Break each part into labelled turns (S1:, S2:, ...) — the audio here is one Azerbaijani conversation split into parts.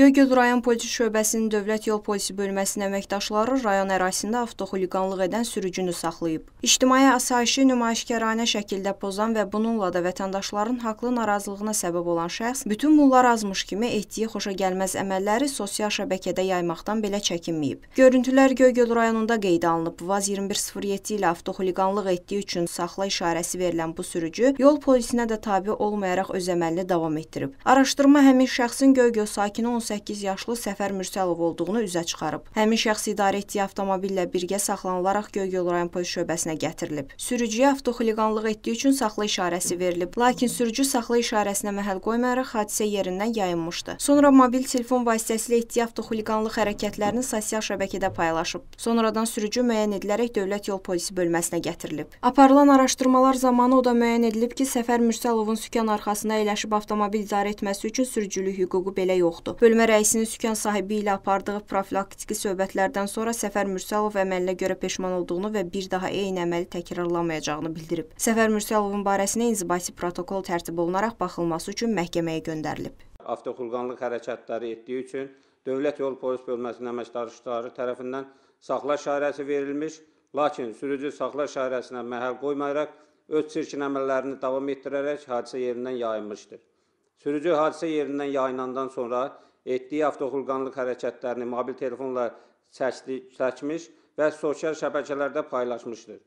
S1: Göygöl rayon polisi şöbəsinin Dövlət Yol Polisi bölməsinin əməkdaşları rayon ərazisində avtoxuliqanlıq edən sürücünü saxlayıb. İctimai asayişi nümayişkəranə şəkildə pozan və bununla da vətəndaşların haqlı narazılığına səbəb olan şəxs bütün bunlar azmış kimi etdiyi xoşa gəlməz əməlləri sosial şəbəkədə yaymaqdan belə çəkinməyib. Görüntülər Göygöl rayonunda qeydə alınıb. Vaz 2107 ilə avtoxuliqanlıq etdiyi üçün saxla işarəsi verilən bu sürücü yol polisinə də tabe olmayaraq öz əməlini davam etdirib. Araşdırma həmin şəxsin Göygöl sakini 18 18 yaşlı Səfər Mürsəlov olduğunu üzə çıxarıb. Həmin şəxs idarə etdiyi avtomobillə birgə saxlanılaraq Göygöl rayon polis şöbəsinə gətirilib. Sürücüyə avtoxuliqanlıq etdiyi üçün saxla işarəsi verilib, lakin sürücü saxla işarəsinə məhəl qoymayaraq hadisə yerindən yayınmışdı. Sonra mobil telefon vasitəsilə etdiyi avtoxuliqanlıq hərəkətlərini sosial şəbəkədə paylaşıb. Sonradan sürücü müəyyən edilərək Dövlət Yol Polisi bölməsinə gətirilib. Aparılan araşdırmalar zamanı o da müəyyən edilib ki, Səfər Mürsəlovun sükan arxasına eləşib avtomobil idarə etməsi üçün sürücülük hüququ belə yoxdur. Bölmə Məhkəmə rəisinin sükan sahibi ilə apardığı profilaktiki söhbətlərdən sonra Səfər Mürsəlov əməlinə görə peşman olduğunu və bir daha eyni əməli təkrarlamayacağını bildirib. Səfər Mürsəlovun barəsində inzibati protokol tərtib olunaraq baxılması üçün məhkəməyə göndərilib.
S2: Avtoxulqanlıq hərəkətləri etdiyi üçün Dövlət Yol Polis Bölməsinin əməkdaşları tərəfindən saxlaş işarəsi verilmiş, lakin sürücü saxlaş işarəsinə məhəl qoymayaraq öz çirkin əməllərini davam etdirərək hadisə yerindən yayınmışdır. Sürücü hadisə yerindən yayınlandan sonra etdiyi avtoxulqanlıq hərəkətlərini mobil telefonla çəkdi, çəkmiş və sosial şəbəkələrdə paylaşmışdır.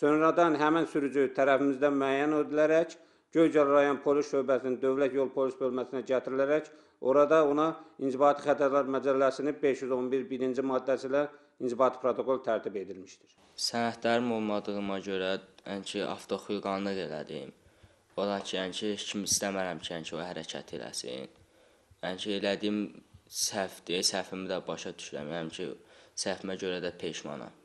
S2: Sonradan həmin sürücü tərəfimizdən müəyyən edilərək Göycəl rayon polis şöbəsinin Dövlət Yol Polis bölməsinə gətirilərək orada ona İnzibati Xəterlər Məcəlləsinin 511 birinci maddəsi ilə inzibati protokol tərtib edilmişdir.
S3: Sənədlərim olmadığıma görə ən ki avtoxuyqanlıq elədim. Ola ki, yəni ki, heç kim istəmərəm ki, yəni ki, o hərəkət eləsin. Yəni ki, elədiyim səhvdir, səhvimi də başa düşürəm. Yəni ki, səhvimə görə də peşmanam.